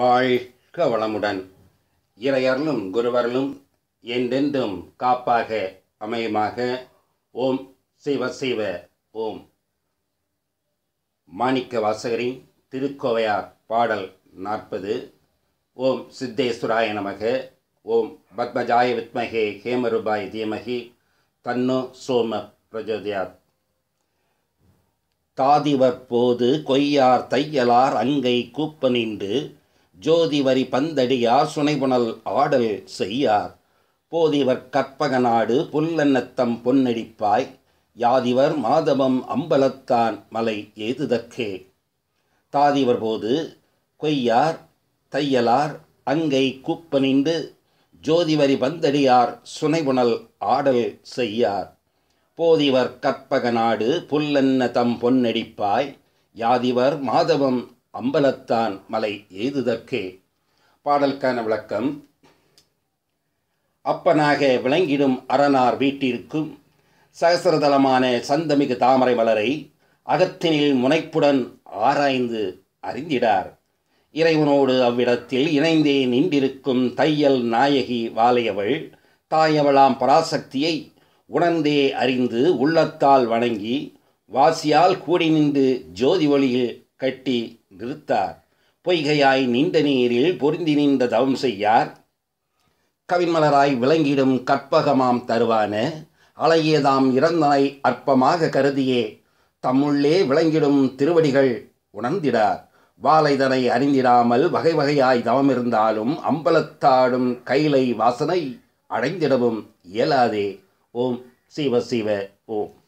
வாழ்க வளமுடன் இறையர்களும் குருவர்களும் என்றென்றும் காப்பாக அமையுமாக ஓம் சிவ சிவ ஓம் மாணிக்க வாசகரின் திருக்கோவையார் பாடல் நாற்பது ஓம் சித்தேஸ்வராய நமக ஓம் பத்மஜாய வித்மகே ஹேமருபாய் தீமகி தன்னோ சோம பிரஜோதியார் தாதிவர் போது கொய்யார் தையலார் அங்கை கூப்பனின்று ஜோதி வரி பந்தடி புனல் ஆடல் செய்யார் போதிவர் கற்பக நாடு புல்லன்னத்தம் பொன்னடிப்பாய் யாதிவர் மாதவம் அம்பலத்தான் மலை ஏதுதற்கே தாதிவர் போது கொய்யார் தையலார் அங்கை கூப்பனிண்டு ஜோதிவரி பந்தடியார் சுனைபுணல் ஆடல் செய்யார் போதிவர் கற்பக நாடு புல்லன்ன தம் பொன்னடிப்பாய் யாதிவர் மாதவம் அம்பலத்தான் மலை எய்துதற்கே பாடலுக்கான விளக்கம் அப்பனாக விளங்கிடும் அரணார் வீட்டிற்கும் சகசரதளமான சந்தமிகு தாமரை மலரை அகத்தினில் முனைப்புடன் ஆராய்ந்து அறிந்திடார் இறைவனோடு அவ்விடத்தில் இணைந்தே நின்றிருக்கும் தையல் நாயகி வாலையவள் தாயவளாம் பராசக்தியை உணர்ந்தே அறிந்து உள்ளத்தால் வணங்கி வாசியால் கூடி நின்று ஜோதி ஒளியில் கட்டி நிறுத்தார் பொய்கையாய் நீண்ட நீரில் பொருந்தி நின்ற தவம் செய்யார் கவின்மலராய் விளங்கிடும் கற்பகமாம் தருவான அழகியதாம் இறந்தனை அற்பமாக கருதியே தம்முள்ளே விளங்கிடும் திருவடிகள் உணர்ந்திடார் வாழைதனை அறிந்திடாமல் வகை வகையாய் தவம் இருந்தாலும் அம்பலத்தாடும் கைலை வாசனை அடைந்திடவும் இயலாதே ஓம் சிவ சிவ ஓம்